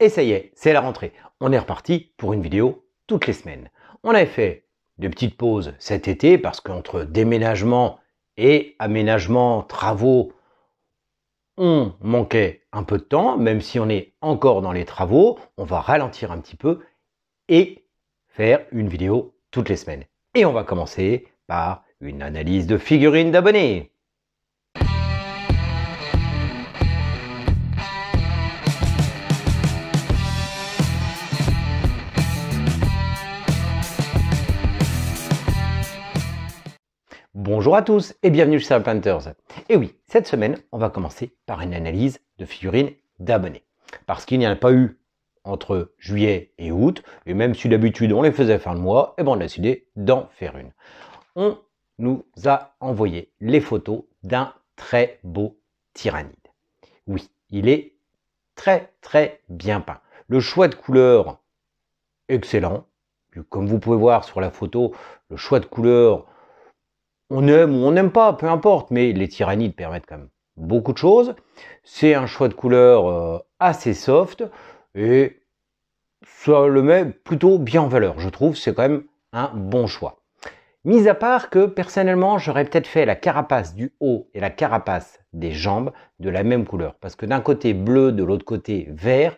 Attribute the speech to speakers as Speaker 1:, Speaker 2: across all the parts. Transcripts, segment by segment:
Speaker 1: Et ça y est, c'est la rentrée. On est reparti pour une vidéo toutes les semaines. On avait fait de petites pauses cet été parce qu'entre déménagement et aménagement, travaux, on manquait un peu de temps, même si on est encore dans les travaux, on va ralentir un petit peu et faire une vidéo toutes les semaines. Et on va commencer par une analyse de figurines d'abonnés. Bonjour à tous et bienvenue chez Serpenters. Et oui, cette semaine, on va commencer par une analyse de figurines d'abonnés. Parce qu'il n'y en a pas eu entre juillet et août, et même si d'habitude on les faisait fin de mois, et eh bon, on a décidé d'en faire une. On nous a envoyé les photos d'un très beau tyrannide. Oui, il est très très bien peint. Le choix de couleur, excellent. Comme vous pouvez voir sur la photo, le choix de couleur on aime ou on n'aime pas, peu importe, mais les tyrannides permettent quand même beaucoup de choses. C'est un choix de couleur euh, assez soft et ça le met plutôt bien en valeur, je trouve. C'est quand même un bon choix. Mis à part que personnellement, j'aurais peut-être fait la carapace du haut et la carapace des jambes de la même couleur. Parce que d'un côté bleu, de l'autre côté vert,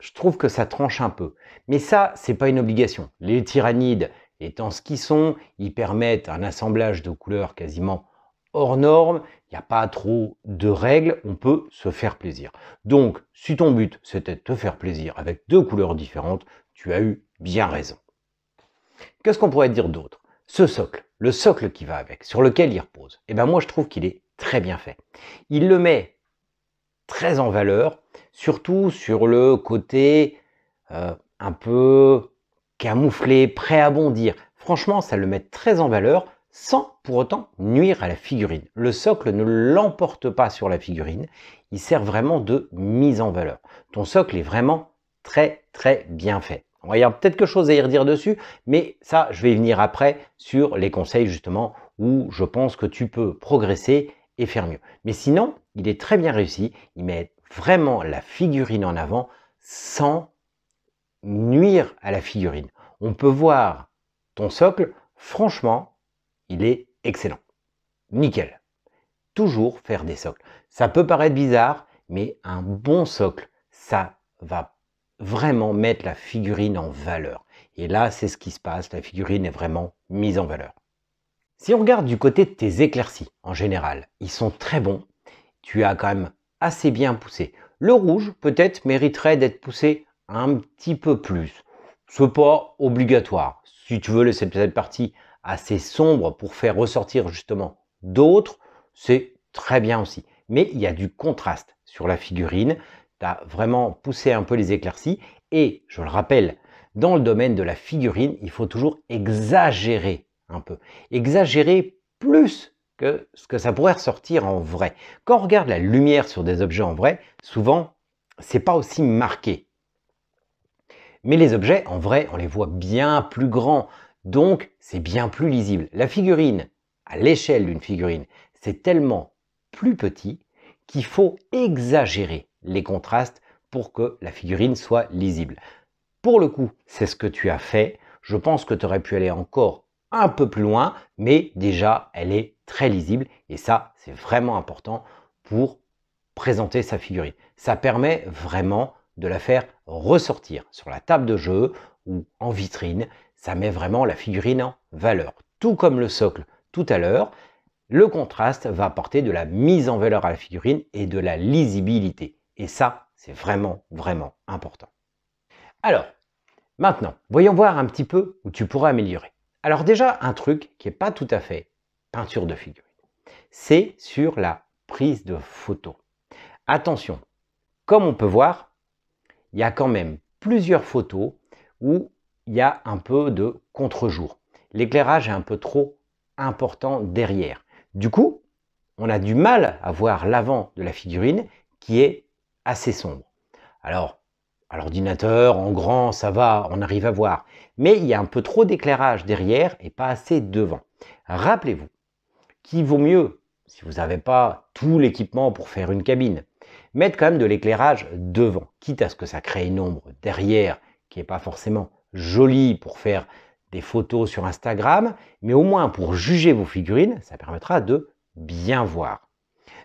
Speaker 1: je trouve que ça tranche un peu. Mais ça, c'est pas une obligation. Les tyrannides, étant ce qu'ils sont, ils permettent un assemblage de couleurs quasiment hors norme, il n'y a pas trop de règles, on peut se faire plaisir. Donc, si ton but c'était de te faire plaisir avec deux couleurs différentes, tu as eu bien raison. Qu'est-ce qu'on pourrait dire d'autre Ce socle, le socle qui va avec, sur lequel il repose, eh ben moi je trouve qu'il est très bien fait. Il le met très en valeur, surtout sur le côté euh, un peu camouflé, prêt à bondir. Franchement, ça le met très en valeur sans pour autant nuire à la figurine. Le socle ne l'emporte pas sur la figurine, il sert vraiment de mise en valeur. Ton socle est vraiment très très bien fait. Il y a peut-être quelque chose à y redire dessus, mais ça, je vais venir après sur les conseils justement où je pense que tu peux progresser et faire mieux. Mais sinon, il est très bien réussi, il met vraiment la figurine en avant sans nuire à la figurine. On peut voir ton socle, franchement, il est excellent. Nickel. Toujours faire des socles. Ça peut paraître bizarre, mais un bon socle, ça va vraiment mettre la figurine en valeur. Et là, c'est ce qui se passe, la figurine est vraiment mise en valeur. Si on regarde du côté de tes éclaircies, en général, ils sont très bons. Tu as quand même assez bien poussé. Le rouge, peut-être, mériterait d'être poussé un petit peu plus. Ce pas obligatoire. Si tu veux laisser cette partie assez sombre pour faire ressortir justement d'autres, c'est très bien aussi. Mais il y a du contraste sur la figurine. Tu as vraiment poussé un peu les éclaircies. Et je le rappelle, dans le domaine de la figurine, il faut toujours exagérer un peu. Exagérer plus que ce que ça pourrait ressortir en vrai. Quand on regarde la lumière sur des objets en vrai, souvent, c'est pas aussi marqué. Mais les objets, en vrai, on les voit bien plus grands, donc c'est bien plus lisible. La figurine, à l'échelle d'une figurine, c'est tellement plus petit qu'il faut exagérer les contrastes pour que la figurine soit lisible. Pour le coup, c'est ce que tu as fait. Je pense que tu aurais pu aller encore un peu plus loin, mais déjà, elle est très lisible et ça, c'est vraiment important pour présenter sa figurine. Ça permet vraiment de la faire ressortir sur la table de jeu ou en vitrine. Ça met vraiment la figurine en valeur. Tout comme le socle tout à l'heure, le contraste va apporter de la mise en valeur à la figurine et de la lisibilité. Et ça, c'est vraiment, vraiment important. Alors, maintenant, voyons voir un petit peu où tu pourras améliorer. Alors déjà, un truc qui n'est pas tout à fait peinture de figurine, c'est sur la prise de photo. Attention, comme on peut voir, il y a quand même plusieurs photos où il y a un peu de contre-jour. L'éclairage est un peu trop important derrière. Du coup, on a du mal à voir l'avant de la figurine qui est assez sombre. Alors, à l'ordinateur, en grand, ça va, on arrive à voir. Mais il y a un peu trop d'éclairage derrière et pas assez devant. Rappelez-vous qui vaut mieux, si vous n'avez pas tout l'équipement pour faire une cabine, mettre quand même de l'éclairage devant, quitte à ce que ça crée une ombre derrière qui n'est pas forcément jolie pour faire des photos sur Instagram, mais au moins pour juger vos figurines, ça permettra de bien voir.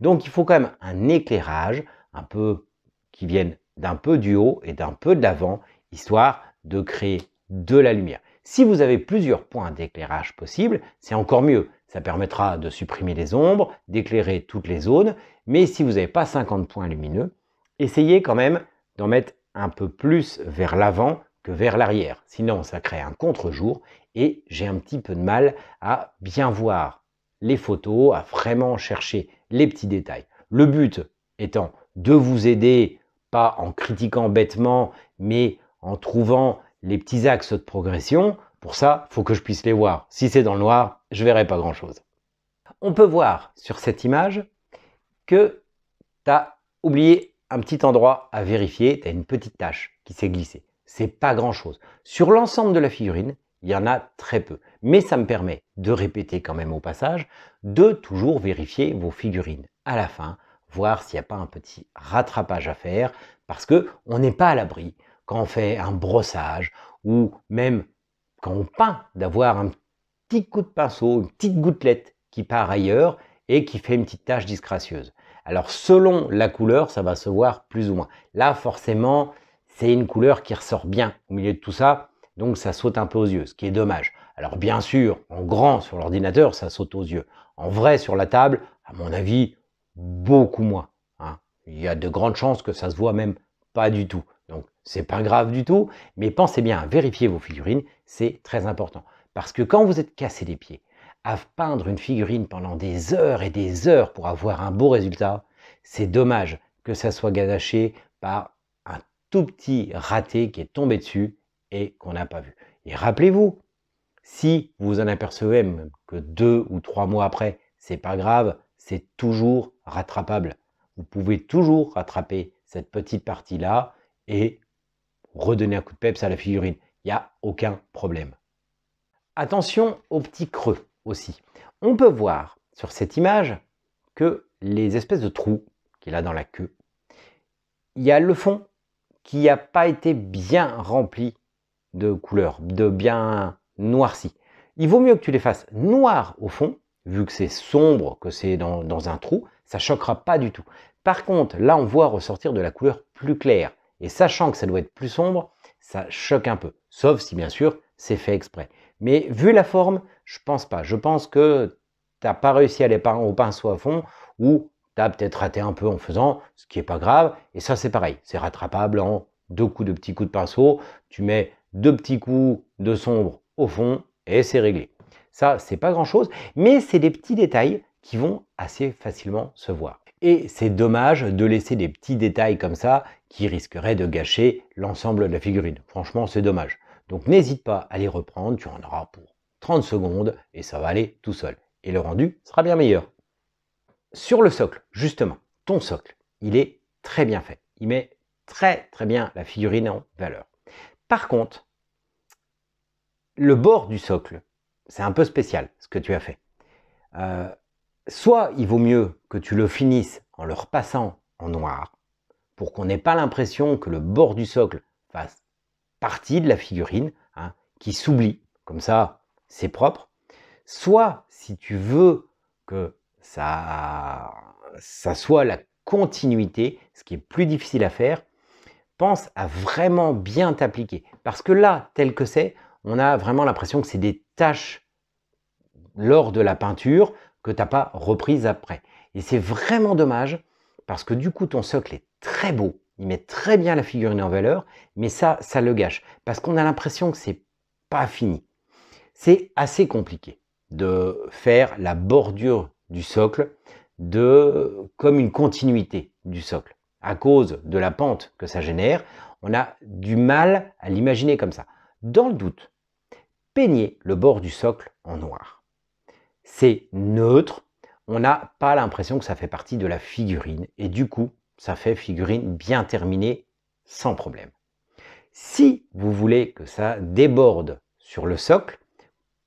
Speaker 1: Donc il faut quand même un éclairage un peu qui vienne d'un peu du haut et d'un peu de l'avant, histoire de créer de la lumière. Si vous avez plusieurs points d'éclairage possibles, c'est encore mieux. Ça permettra de supprimer les ombres, d'éclairer toutes les zones. Mais si vous n'avez pas 50 points lumineux, essayez quand même d'en mettre un peu plus vers l'avant que vers l'arrière. Sinon, ça crée un contre-jour et j'ai un petit peu de mal à bien voir les photos, à vraiment chercher les petits détails. Le but étant de vous aider, pas en critiquant bêtement, mais en trouvant les petits axes de progression, pour ça, faut que je puisse les voir. Si c'est dans le noir, je verrai pas grand-chose. On peut voir sur cette image que tu as oublié un petit endroit à vérifier, tu as une petite tache qui s'est glissée. C'est pas grand-chose. Sur l'ensemble de la figurine, il y en a très peu. Mais ça me permet de répéter quand même au passage, de toujours vérifier vos figurines à la fin, voir s'il n'y a pas un petit rattrapage à faire, parce qu'on on n'est pas à l'abri quand on fait un brossage ou même quand on peint, d'avoir un petit coup de pinceau, une petite gouttelette qui part ailleurs et qui fait une petite tache disgracieuse. Alors selon la couleur, ça va se voir plus ou moins. Là, forcément, c'est une couleur qui ressort bien au milieu de tout ça, donc ça saute un peu aux yeux, ce qui est dommage. Alors bien sûr, en grand sur l'ordinateur, ça saute aux yeux. En vrai, sur la table, à mon avis, beaucoup moins. Hein. Il y a de grandes chances que ça se voit même pas du tout. Donc, c'est pas grave du tout, mais pensez bien à vérifier vos figurines, c'est très important. Parce que quand vous êtes cassé les pieds à peindre une figurine pendant des heures et des heures pour avoir un beau résultat, c'est dommage que ça soit gâché par un tout petit raté qui est tombé dessus et qu'on n'a pas vu. Et rappelez-vous, si vous en apercevez même que deux ou trois mois après, c'est pas grave, c'est toujours rattrapable. Vous pouvez toujours rattraper cette petite partie-là et redonner un coup de peps à la figurine. Il n'y a aucun problème. Attention aux petits creux aussi. On peut voir sur cette image que les espèces de trous qu'il a dans la queue, il y a le fond qui n'a pas été bien rempli de couleurs, de bien noirci. Il vaut mieux que tu les fasses noirs au fond, vu que c'est sombre, que c'est dans, dans, un trou, ça choquera pas du tout. Par contre, là, on voit ressortir de la couleur plus claire. Et sachant que ça doit être plus sombre, ça choque un peu. Sauf si, bien sûr, c'est fait exprès. Mais vu la forme, je pense pas. Je pense que tu t'as pas réussi à aller au pinceau à fond ou tu as peut-être raté un peu en faisant, ce qui est pas grave. Et ça, c'est pareil. C'est rattrapable en deux coups de petits coups de pinceau. Tu mets deux petits coups de sombre au fond et c'est réglé. Ça, c'est pas grand chose, mais c'est des petits détails qui vont assez facilement se voir. Et c'est dommage de laisser des petits détails comme ça qui risqueraient de gâcher l'ensemble de la figurine. Franchement, c'est dommage. Donc n'hésite pas à les reprendre, tu en auras pour 30 secondes et ça va aller tout seul. Et le rendu sera bien meilleur. Sur le socle, justement, ton socle, il est très bien fait. Il met très très bien la figurine en valeur. Par contre, le bord du socle, c'est un peu spécial ce que tu as fait. Euh, soit il vaut mieux que tu le finisses en le repassant en noir, pour qu'on n'ait pas l'impression que le bord du socle fasse partie de la figurine, hein, qui s'oublie, comme ça c'est propre. Soit si tu veux que ça, ça soit la continuité, ce qui est plus difficile à faire, pense à vraiment bien t'appliquer. Parce que là, tel que c'est, on a vraiment l'impression que c'est des tâches lors de la peinture, que n'as pas reprise après. Et c'est vraiment dommage parce que du coup, ton socle est très beau. Il met très bien la figurine en valeur, mais ça, ça le gâche parce qu'on a l'impression que c'est pas fini. C'est assez compliqué de faire la bordure du socle de comme une continuité du socle à cause de la pente que ça génère. On a du mal à l'imaginer comme ça. Dans le doute, peignez le bord du socle en noir c'est neutre, on n'a pas l'impression que ça fait partie de la figurine, et du coup, ça fait figurine bien terminée, sans problème. Si vous voulez que ça déborde sur le socle,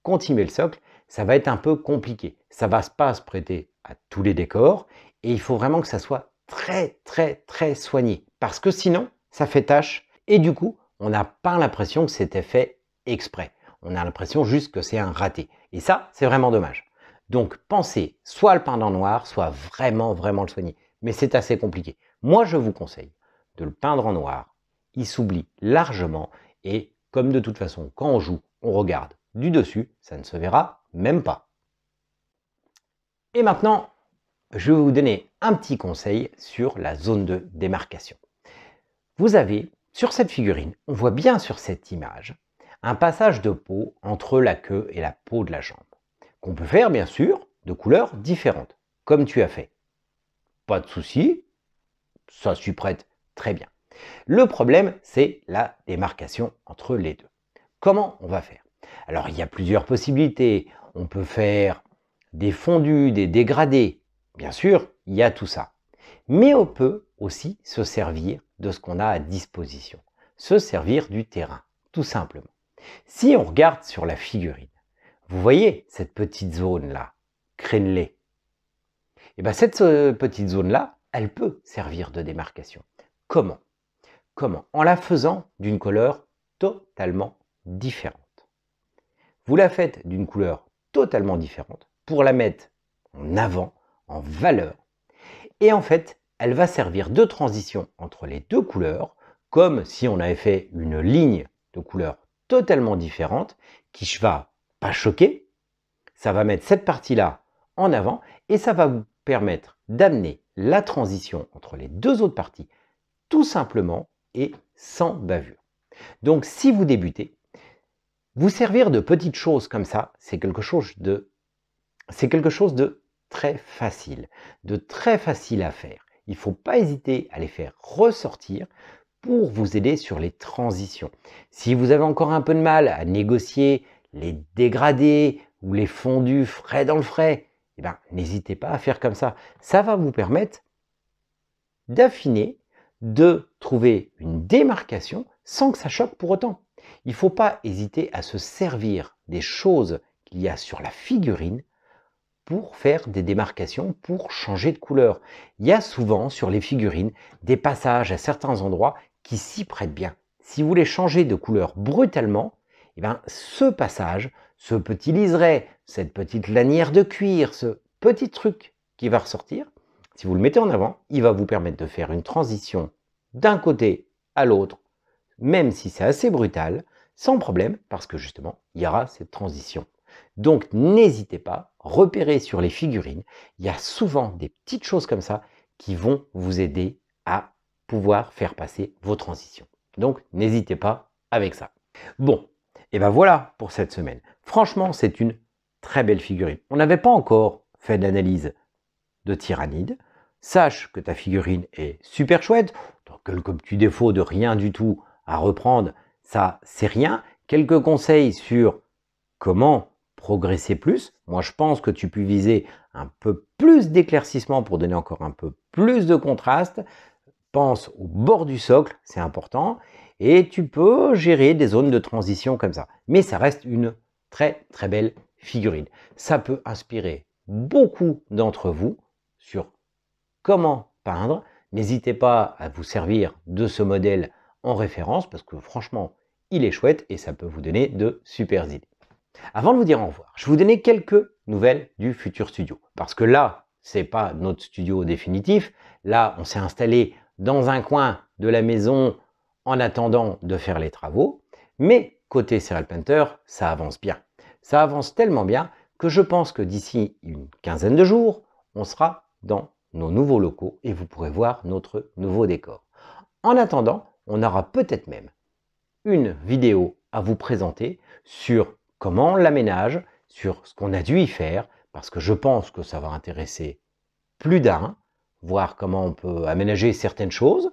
Speaker 1: continuer le socle, ça va être un peu compliqué. Ça va pas se prêter à tous les décors, et il faut vraiment que ça soit très très très soigné, parce que sinon, ça fait tâche, et du coup, on n'a pas l'impression que c'était fait exprès. On a l'impression juste que c'est un raté. Et ça, c'est vraiment dommage. Donc pensez soit le peindre en noir, soit vraiment, vraiment le soigner. Mais c'est assez compliqué. Moi, je vous conseille de le peindre en noir. Il s'oublie largement et comme de toute façon, quand on joue, on regarde du dessus, ça ne se verra même pas. Et maintenant, je vais vous donner un petit conseil sur la zone de démarcation. Vous avez sur cette figurine, on voit bien sur cette image, un passage de peau entre la queue et la peau de la jambe. On peut faire bien sûr de couleurs différentes, comme tu as fait. Pas de souci, ça supprète prête très bien. Le problème, c'est la démarcation entre les deux. Comment on va faire Alors, il y a plusieurs possibilités. On peut faire des fondus, des dégradés. Bien sûr, il y a tout ça. Mais on peut aussi se servir de ce qu'on a à disposition. Se servir du terrain, tout simplement. Si on regarde sur la figurine, vous voyez cette petite zone-là, crénelée Et eh bien cette euh, petite zone-là, elle peut servir de démarcation. Comment Comment En la faisant d'une couleur totalement différente. Vous la faites d'une couleur totalement différente pour la mettre en avant, en valeur. Et en fait, elle va servir de transition entre les deux couleurs, comme si on avait fait une ligne de couleur totalement différente, qui va choqué choquer, ça va mettre cette partie-là en avant et ça va vous permettre d'amener la transition entre les deux autres parties tout simplement et sans bavure. Donc si vous débutez, vous servir de petites choses comme ça, c'est quelque chose de c'est quelque chose de très facile, de très facile à faire. Il ne faut pas hésiter à les faire ressortir pour vous aider sur les transitions. Si vous avez encore un peu de mal à négocier les dégradés ou les fondus frais dans le frais, eh ben, n'hésitez pas à faire comme ça. Ça va vous permettre d'affiner, de trouver une démarcation sans que ça choque pour autant. Il ne faut pas hésiter à se servir des choses qu'il y a sur la figurine pour faire des démarcations, pour changer de couleur. Il y a souvent sur les figurines des passages à certains endroits qui s'y prêtent bien. Si vous voulez changer de couleur brutalement, et eh bien, ce passage, ce petit liseré, cette petite lanière de cuir, ce petit truc qui va ressortir, si vous le mettez en avant, il va vous permettre de faire une transition d'un côté à l'autre, même si c'est assez brutal, sans problème, parce que justement, il y aura cette transition. Donc n'hésitez pas, repérez sur les figurines, il y a souvent des petites choses comme ça qui vont vous aider à pouvoir faire passer vos transitions. Donc n'hésitez pas avec ça. Bon, et ben voilà pour cette semaine. Franchement, c'est une très belle figurine. On n'avait pas encore fait d'analyse de tyrannide. Sache que ta figurine est super chouette. quelques petits défauts de rien du tout à reprendre, ça c'est rien. Quelques conseils sur comment progresser plus. Moi, je pense que tu peux viser un peu plus d'éclaircissement pour donner encore un peu plus de contraste. Pense au bord du socle, c'est important. Et tu peux gérer des zones de transition comme ça. Mais ça reste une très très belle figurine. Ça peut inspirer beaucoup d'entre vous sur comment peindre. N'hésitez pas à vous servir de ce modèle en référence parce que franchement, il est chouette et ça peut vous donner de super idées. Avant de vous dire au revoir, je vais vous donner quelques nouvelles du futur studio. Parce que là, c'est pas notre studio définitif. Là, on s'est installé dans un coin de la maison en attendant de faire les travaux. Mais côté Serial Painter, ça avance bien. Ça avance tellement bien que je pense que d'ici une quinzaine de jours, on sera dans nos nouveaux locaux et vous pourrez voir notre nouveau décor. En attendant, on aura peut-être même une vidéo à vous présenter sur comment on l'aménage, sur ce qu'on a dû y faire, parce que je pense que ça va intéresser plus d'un, voir comment on peut aménager certaines choses.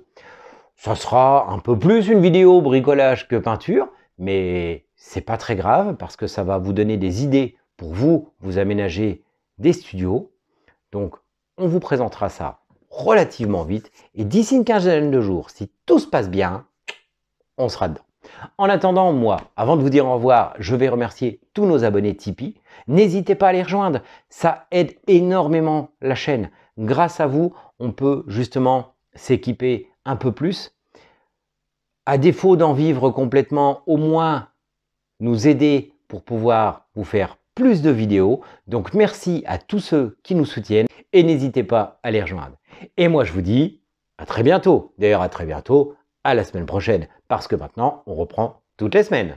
Speaker 1: Ça sera un peu plus une vidéo bricolage que peinture, mais c'est pas très grave parce que ça va vous donner des idées pour vous, vous aménager des studios. Donc, on vous présentera ça relativement vite. Et d'ici une quinzaine de jours, si tout se passe bien, on sera dedans. En attendant, moi, avant de vous dire au revoir, je vais remercier tous nos abonnés Tipeee. N'hésitez pas à les rejoindre, ça aide énormément la chaîne. Grâce à vous, on peut justement s'équiper un peu plus. À défaut d'en vivre complètement, au moins nous aider pour pouvoir vous faire plus de vidéos. Donc merci à tous ceux qui nous soutiennent et n'hésitez pas à les rejoindre. Et moi je vous dis à très bientôt. D'ailleurs à très bientôt, à la semaine prochaine, parce que maintenant on reprend toutes les semaines.